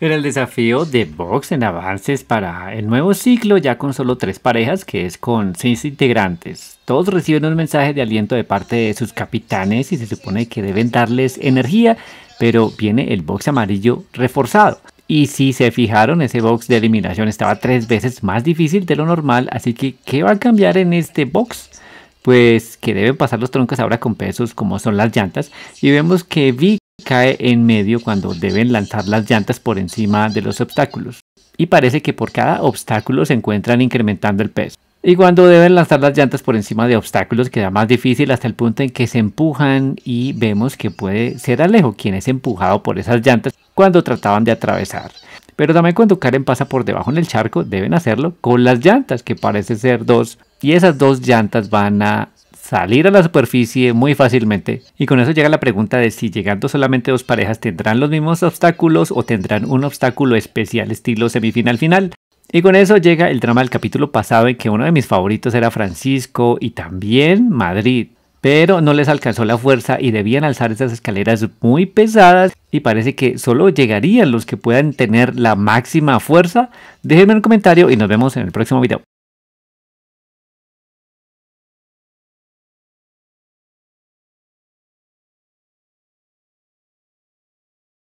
era el desafío de box en avances para el nuevo ciclo, ya con solo tres parejas, que es con seis integrantes. Todos reciben un mensaje de aliento de parte de sus capitanes y se supone que deben darles energía, pero viene el box amarillo reforzado. Y si se fijaron, ese box de eliminación estaba tres veces más difícil de lo normal, así que ¿qué va a cambiar en este box? Pues que deben pasar los troncos ahora con pesos como son las llantas. Y vemos que Vi cae en medio cuando deben lanzar las llantas por encima de los obstáculos. Y parece que por cada obstáculo se encuentran incrementando el peso. Y cuando deben lanzar las llantas por encima de obstáculos queda más difícil hasta el punto en que se empujan y vemos que puede ser Alejo quien es empujado por esas llantas cuando trataban de atravesar. Pero también cuando Karen pasa por debajo en el charco deben hacerlo con las llantas que parece ser dos y esas dos llantas van a salir a la superficie muy fácilmente. Y con eso llega la pregunta de si llegando solamente dos parejas tendrán los mismos obstáculos o tendrán un obstáculo especial estilo semifinal final. Y con eso llega el drama del capítulo pasado en que uno de mis favoritos era Francisco y también Madrid. Pero no les alcanzó la fuerza y debían alzar esas escaleras muy pesadas y parece que solo llegarían los que puedan tener la máxima fuerza. Déjenme un comentario y nos vemos en el próximo video.